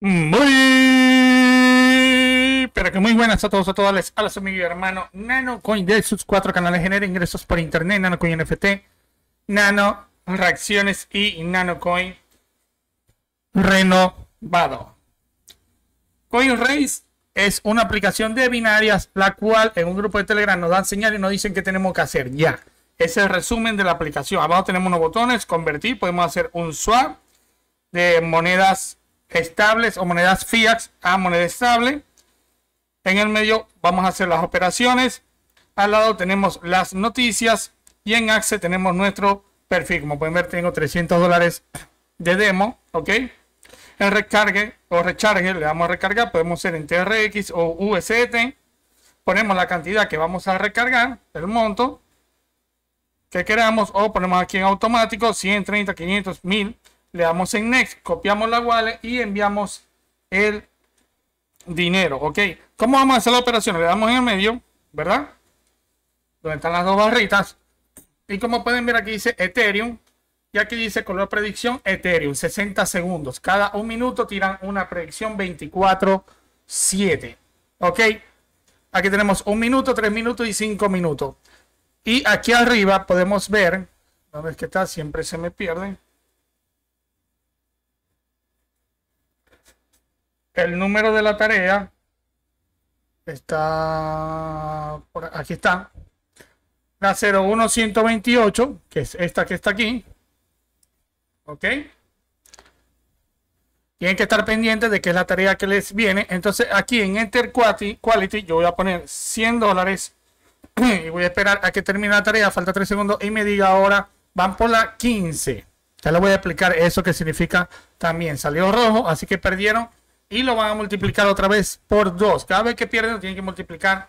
Muy, pero que muy buenas a todos, a todas les a amigo y nano coin de sus cuatro canales genera ingresos por internet, NanoCoin NFT, Nano Reacciones y nano coin Renovado. CoinRace es una aplicación de binarias la cual en un grupo de Telegram nos dan señales y nos dicen qué tenemos que hacer ya. es el resumen de la aplicación. Abajo tenemos unos botones, convertir, podemos hacer un swap de monedas estables o monedas fiat a ah, moneda estable. En el medio vamos a hacer las operaciones. Al lado tenemos las noticias y en Axe tenemos nuestro perfil. Como pueden ver, tengo 300 dólares de demo, ¿ok? el recargue o recharge, le damos a recargar, podemos ser en TRX o v7 Ponemos la cantidad que vamos a recargar, el monto que queramos, o ponemos aquí en automático 130, 500, 1000 le damos en Next, copiamos la wallet y enviamos el dinero, ¿ok? ¿Cómo vamos a hacer la operación? Le damos en el medio, ¿verdad? Donde están las dos barritas. Y como pueden ver aquí dice Ethereum. Y aquí dice color predicción Ethereum, 60 segundos. Cada un minuto tiran una predicción 24-7. ¿Ok? Aquí tenemos un minuto, tres minutos y cinco minutos. Y aquí arriba podemos ver, ¿dónde es que está? Siempre se me pierden. El número de la tarea está por aquí está la 01128 que es esta que está aquí ok tienen que estar pendientes de que es la tarea que les viene entonces aquí en enter quality, quality yo voy a poner 100 dólares y voy a esperar a que termine la tarea falta 3 segundos y me diga ahora van por la 15 ya le voy a explicar eso que significa también salió rojo así que perdieron y lo van a multiplicar otra vez por 2. Cada vez que pierden lo tienen que multiplicar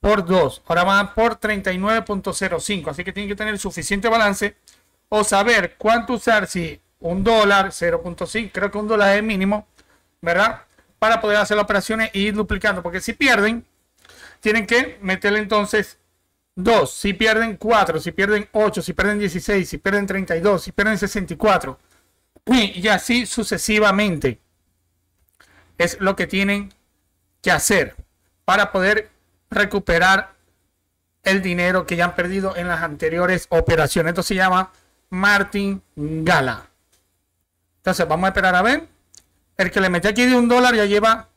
por 2. Ahora van por 39.05. Así que tienen que tener suficiente balance o saber cuánto usar si un dólar, 0.5, creo que un dólar es mínimo, ¿verdad? Para poder hacer las operaciones y ir duplicando. Porque si pierden, tienen que meterle entonces 2. Si pierden 4, si pierden 8, si pierden 16, si pierden 32, si pierden 64. Y así sucesivamente es lo que tienen que hacer para poder recuperar el dinero que ya han perdido en las anteriores operaciones. Esto se llama Martin Gala. Entonces vamos a esperar a ver. El que le mete aquí de un dólar ya lleva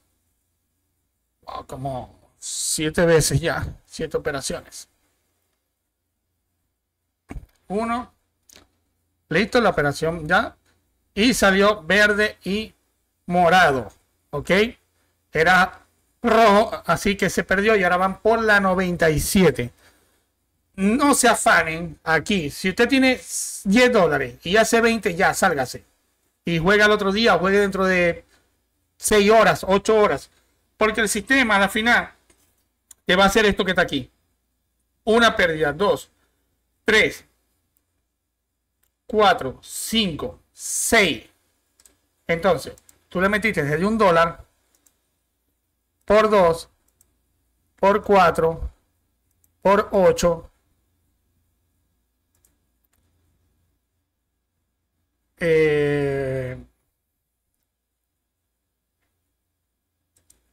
como siete veces ya, siete operaciones. Uno. Listo la operación ya. Y salió verde y morado. ¿ok? Era rojo, así que se perdió y ahora van por la 97. No se afanen aquí. Si usted tiene 10 dólares y hace 20, ya sálgase. Y juega el otro día, juegue dentro de 6 horas, 8 horas. Porque el sistema, al final, te va a hacer esto que está aquí. Una pérdida, dos, tres, cuatro, cinco, seis. Entonces, tú le metiste desde un dólar por dos, por cuatro, por 8. Eh, sesenta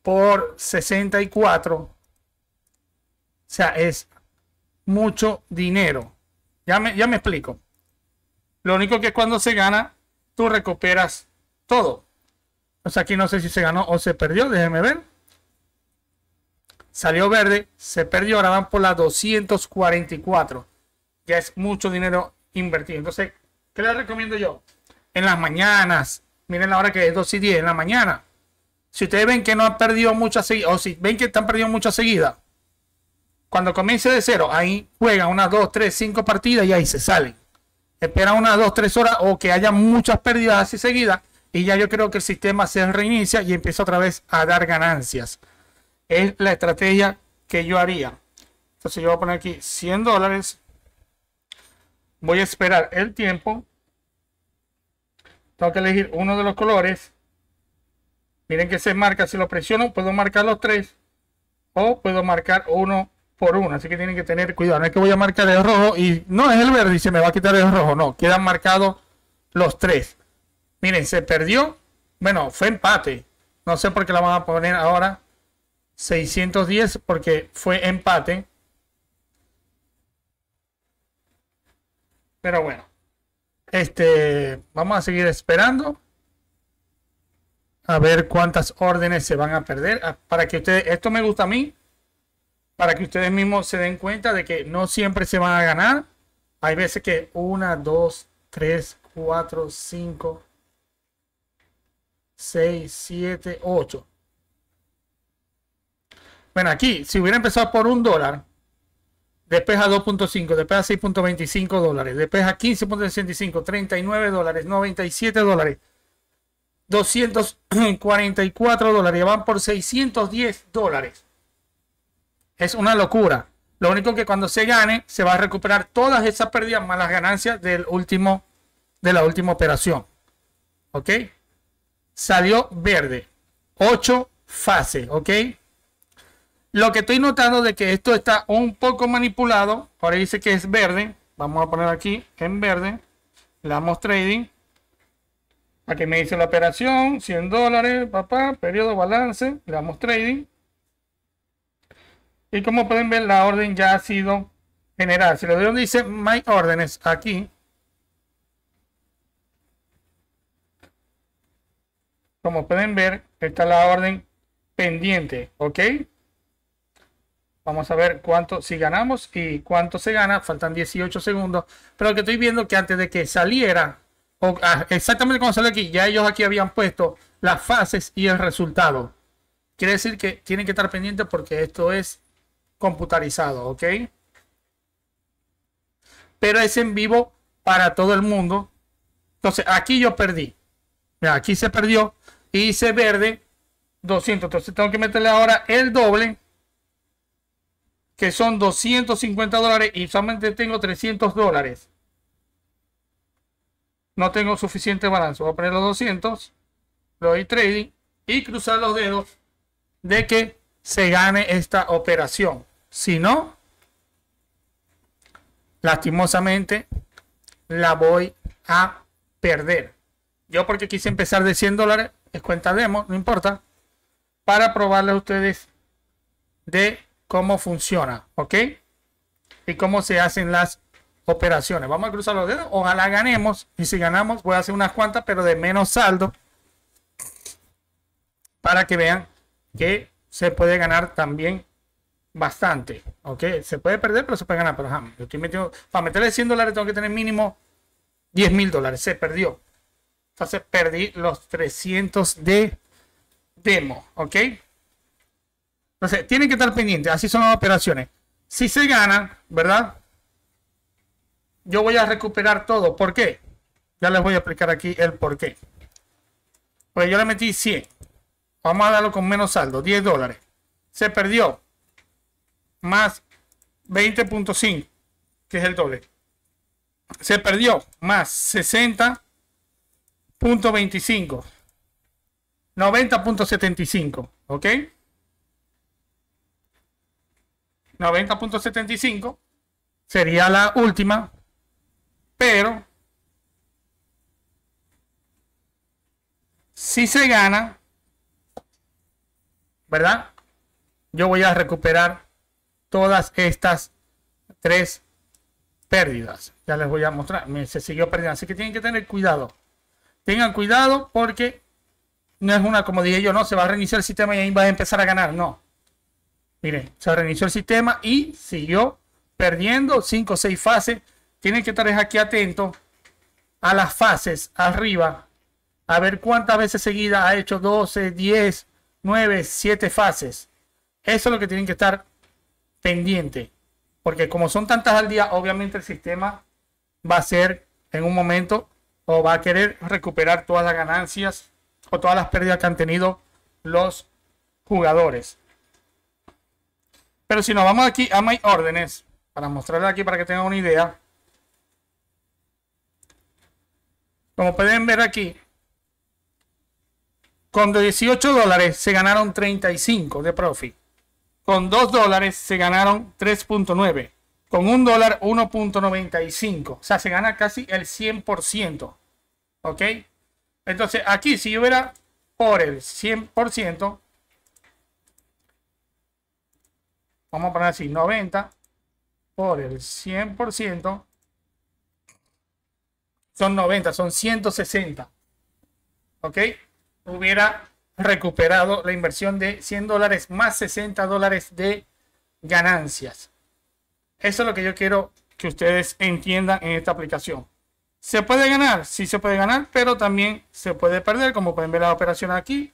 por 64. O sea, es mucho dinero. Ya ya me explico. Lo único que cuando se gana, tú recuperas todo. O sea, aquí no sé si se ganó o se perdió. Déjenme ver. Salió verde, se perdió. Ahora van por las 244. Ya es mucho dinero invertido. Entonces, ¿qué les recomiendo yo? En las mañanas. Miren la hora que es 2 y 10 en la mañana. Si ustedes ven que no han perdido muchas seguida. o si ven que están perdiendo muchas seguidas, cuando comience de cero, ahí juegan unas 2, 3, 5 partidas y ahí se salen. Esperan unas 2, 3 horas o que haya muchas pérdidas así seguidas y ya yo creo que el sistema se reinicia y empieza otra vez a dar ganancias. Es la estrategia que yo haría. Entonces yo voy a poner aquí 100 dólares. Voy a esperar el tiempo. Tengo que elegir uno de los colores. Miren que se marca. Si lo presiono, puedo marcar los tres. O puedo marcar uno por uno. Así que tienen que tener cuidado. No es que voy a marcar el rojo y no es el verde y se me va a quitar el rojo. No, quedan marcados los tres. Miren, se perdió. Bueno, fue empate. No sé por qué la van a poner ahora 610 porque fue empate. Pero bueno. Este, vamos a seguir esperando. A ver cuántas órdenes se van a perder. Ah, para que ustedes, esto me gusta a mí. Para que ustedes mismos se den cuenta de que no siempre se van a ganar. Hay veces que una, dos, tres, cuatro, cinco, 6, 7, 8. Bueno, aquí, si hubiera empezado por un dólar, despeja 2.5, despeja 6.25 dólares, despeja 15.65, 39 dólares, 97 dólares, 244 dólares, van por 610 dólares. Es una locura. Lo único que cuando se gane, se va a recuperar todas esas pérdidas más las ganancias del último, de la última operación. ¿Ok? salió verde. 8 fases, ¿ok? Lo que estoy notando de que esto está un poco manipulado. Ahora dice que es verde. Vamos a poner aquí en verde. Le damos trading. Aquí me dice la operación, 100 dólares, papá, periodo balance, le damos trading. Y como pueden ver, la orden ya ha sido generada. Si lo doy donde dice My Órdenes, aquí, Como pueden ver, está la orden pendiente, ¿ok? Vamos a ver cuánto, si ganamos y cuánto se gana. Faltan 18 segundos. Pero lo que estoy viendo que antes de que saliera, o, ah, exactamente cuando sale aquí, ya ellos aquí habían puesto las fases y el resultado. Quiere decir que tienen que estar pendientes porque esto es computarizado, ¿ok? Pero es en vivo para todo el mundo. Entonces, aquí yo perdí. aquí se perdió hice verde 200. Entonces tengo que meterle ahora el doble, que son 250 dólares y solamente tengo 300 dólares. No tengo suficiente balance. Voy a poner los 200, lo doy trading y cruzar los dedos de que se gane esta operación. Si no, lastimosamente la voy a perder. Yo porque quise empezar de 100 dólares, es cuenta demo, no importa, para probarle a ustedes de cómo funciona, ¿ok? Y cómo se hacen las operaciones. Vamos a cruzar los dedos, ojalá ganemos, y si ganamos voy a hacer unas cuantas, pero de menos saldo, para que vean que se puede ganar también bastante, ¿ok? Se puede perder, pero se puede ganar, pero ajá, yo estoy metiendo, para meterle 100 dólares tengo que tener mínimo 10 mil dólares, se perdió, entonces perdí los 300 de demo, ¿ok? Entonces, tienen que estar pendientes. Así son las operaciones. Si se gana, ¿verdad? Yo voy a recuperar todo. ¿Por qué? Ya les voy a explicar aquí el por qué. Pues yo le metí 100. Vamos a darlo con menos saldo, 10 dólares. Se perdió. Más 20.5, que es el doble. Se perdió más 60 punto 25 90.75, ¿ok? 90.75 sería la última, pero si se gana, ¿verdad? Yo voy a recuperar todas estas tres pérdidas. Ya les voy a mostrar. se siguió perdiendo. Así que tienen que tener cuidado. Tengan cuidado porque no es una, como dije yo, no, se va a reiniciar el sistema y ahí va a empezar a ganar. No. Miren, se reinició el sistema y siguió perdiendo 5 o 6 fases. Tienen que estar aquí atentos a las fases arriba. A ver cuántas veces seguidas ha hecho 12, 10, 9, 7 fases. Eso es lo que tienen que estar pendiente. Porque como son tantas al día, obviamente el sistema va a ser en un momento o va a querer recuperar todas las ganancias o todas las pérdidas que han tenido los jugadores. Pero si nos vamos aquí a My Órdenes, para mostrarlo aquí para que tengan una idea. Como pueden ver aquí, con 18 dólares se ganaron 35 de profit. Con 2 dólares se ganaron 3.9. Con 1 dólar 1.95. O sea, se gana casi el 100%. ¿Ok? Entonces, aquí si hubiera por el 100%, vamos a poner así, 90 por el 100%, son 90, son 160. ¿Ok? Hubiera recuperado la inversión de 100 dólares más 60 dólares de ganancias. Eso es lo que yo quiero que ustedes entiendan en esta aplicación. ¿Se puede ganar? Sí se puede ganar, pero también se puede perder, como pueden ver la operación aquí.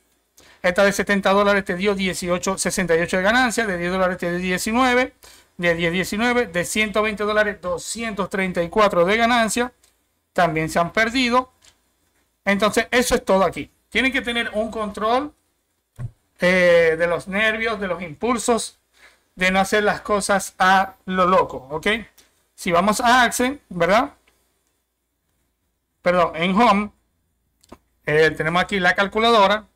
Esta de 70 dólares te dio 18, 68 de ganancia, de 10 dólares te dio 19, de 10, 19, de 120 dólares 234 de ganancia. También se han perdido. Entonces, eso es todo aquí. Tienen que tener un control eh, de los nervios, de los impulsos, de no hacer las cosas a lo loco, ¿ok? Si vamos a Axen, ¿verdad? perdón, en Home, eh, tenemos aquí la calculadora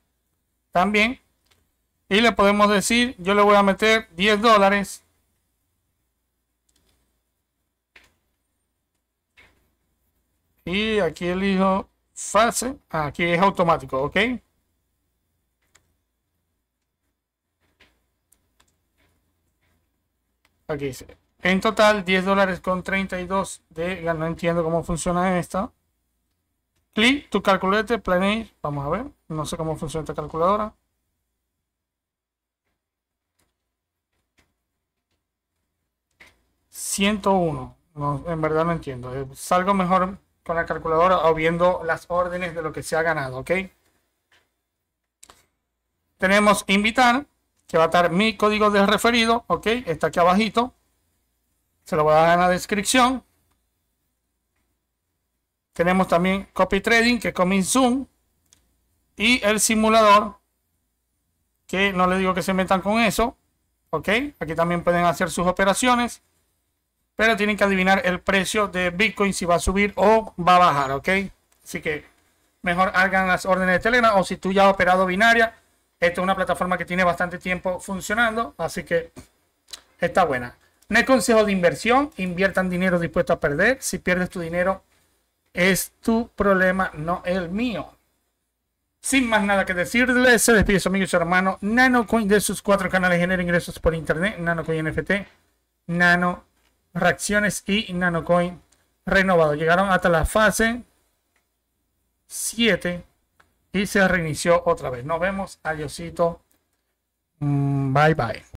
también. Y le podemos decir, yo le voy a meter 10 dólares. Y aquí elijo fase. Aquí es automático, ¿ok? Aquí dice, en total 10 dólares con 32 de... No entiendo cómo funciona esto. Clic, tu calculete, planear. Vamos a ver. No sé cómo funciona esta calculadora. ...101... en verdad no entiendo... Eh, ...salgo mejor con la calculadora... ...o viendo las órdenes de lo que se ha ganado... ...ok... ...tenemos invitar... ...que va a estar mi código de referido... ...ok... ...está aquí abajito... ...se lo voy a dar en la descripción... Tenemos también Copy Trading, que es Zoom. Y el simulador, que no les digo que se inventan con eso. ¿Ok? Aquí también pueden hacer sus operaciones. Pero tienen que adivinar el precio de Bitcoin si va a subir o va a bajar. ¿Ok? Así que mejor hagan las órdenes de Telegram o si tú ya has operado binaria. Esta es una plataforma que tiene bastante tiempo funcionando, así que está buena. No es consejo de inversión, inviertan dinero dispuesto a perder. Si pierdes tu dinero, es tu problema, no el mío. Sin más nada que decirles, se despide su amigo y su hermano NanoCoin de sus cuatro canales genera ingresos por internet, NanoCoin NFT, Nano Reacciones y NanoCoin Renovado. Llegaron hasta la fase 7 y se reinició otra vez. Nos vemos, adiosito, mm, bye bye.